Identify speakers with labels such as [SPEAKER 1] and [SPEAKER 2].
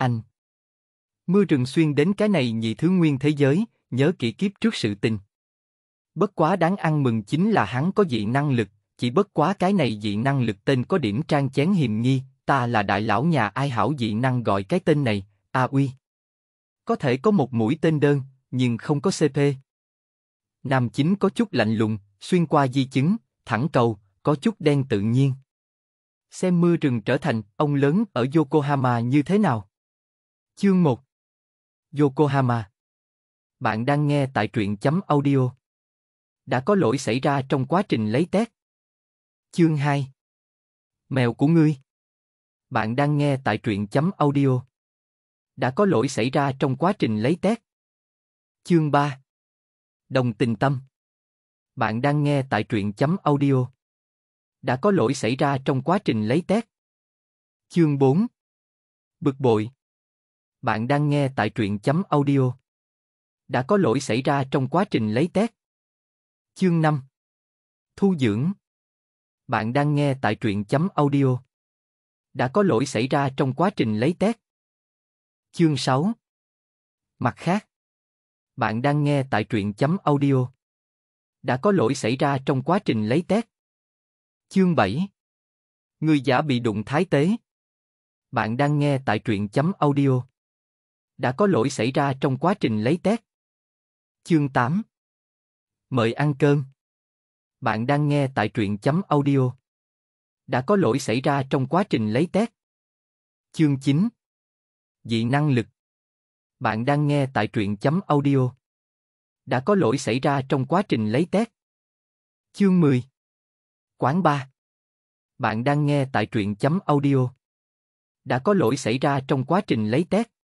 [SPEAKER 1] Anh. Mưa rừng xuyên đến cái này nhị thứ nguyên thế giới, nhớ kỹ kiếp trước sự tình. Bất quá đáng ăn mừng chính là hắn có dị năng lực, chỉ bất quá cái này dị năng lực tên có điểm trang chén hiềm nghi, ta là đại lão nhà ai hảo dị năng gọi cái tên này, a uy. Có thể có một mũi tên đơn, nhưng không có CP. Nam chính có chút lạnh lùng, xuyên qua di chứng, thẳng cầu, có chút đen tự nhiên. Xem mưa rừng trở thành ông lớn ở Yokohama như thế nào?
[SPEAKER 2] Chương 1 Yokohama Bạn đang nghe tại truyện chấm audio. Đã có lỗi xảy ra trong quá trình lấy test. Chương 2 Mèo của ngươi Bạn đang nghe tại truyện chấm audio. Đã có lỗi xảy ra trong quá trình lấy test. Chương 3 Đồng tình tâm Bạn đang nghe tại truyện chấm audio. Đã có lỗi xảy ra trong quá trình lấy test. Chương 4 Bực bội bạn đang nghe tại truyện chấm audio. Đã có lỗi xảy ra trong quá trình lấy test. Chương 5 Thu dưỡng Bạn đang nghe tại truyện chấm audio. Đã có lỗi xảy ra trong quá trình lấy test. Chương 6 Mặt khác Bạn đang nghe tại truyện chấm audio. Đã có lỗi xảy ra trong quá trình lấy test. Chương 7 Người giả bị đụng thái tế. Bạn đang nghe tại truyện chấm audio đã có lỗi xảy ra trong quá trình lấy test. Chương 8 Mời ăn cơm Bạn đang nghe tại truyện chấm audio. Đã có lỗi xảy ra trong quá trình lấy test. Chương 9 Dị năng lực Bạn đang nghe tại truyện chấm audio. Đã có lỗi xảy ra trong quá trình lấy test. Chương 10 Quán ba Bạn đang nghe tại truyện chấm audio. Đã có lỗi xảy ra trong quá trình lấy test.